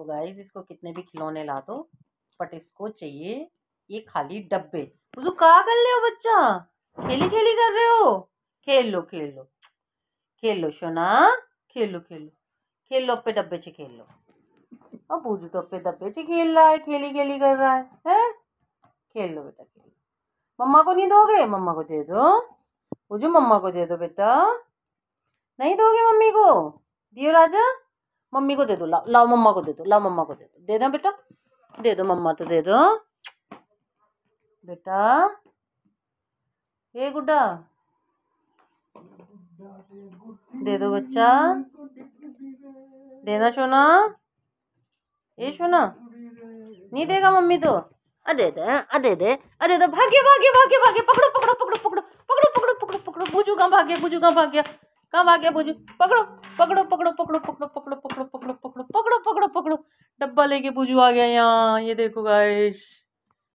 इसको तो गाइज इसको कितने भी खिलौने ला दो बट इसको चाहिए ये खाली डब्बे तो कहा कर ले हो बच्चा खेली खेली कर रहे हो खेल लो खेल लो खेल लो सोना खेल लो खेल लो खेल लो अपे डब्बे से खेल लो अब बूझू तो अपे डब्बे से खेल रहा है खेली खेली कर रहा है हैं खेल लो बेटा खेल मम्मा को नहीं दोगे मम्मा को दे दो बूझू मम्मा को दे दो बेटा नहीं दोगे मम्मी को दियो राजा मम्मी को दे दो लाओ लाओ मम्मा को दे दो लाओ मम्मा को दे दो दे दें बेटा दे दो मम्मा तो दे दो बेटा ये गुड्डा दे दो बच्चा देना सोना ये सोना नहीं देगा मम्मी तो अरे दे अरे दे अरे दे भागे भाग्य भाग्य भाग्य पकड़ो पकड़ो पकड़ो पकड़ो पकड़ो पकड़ो पकड़ो पकड़ो बूझू कहाँ भाग्य बूझू कहाँ भाग्य कहाँ भाग्य बूझू पकड़ो पकड़ो पकड़ो पकड़ो पकड़ो पकड़ो पकड़ो पकड़ो पकड़ो पकड़ो पकड़ो डब्बा लेके पूजू आ गया यहाँ ये देखो गाइश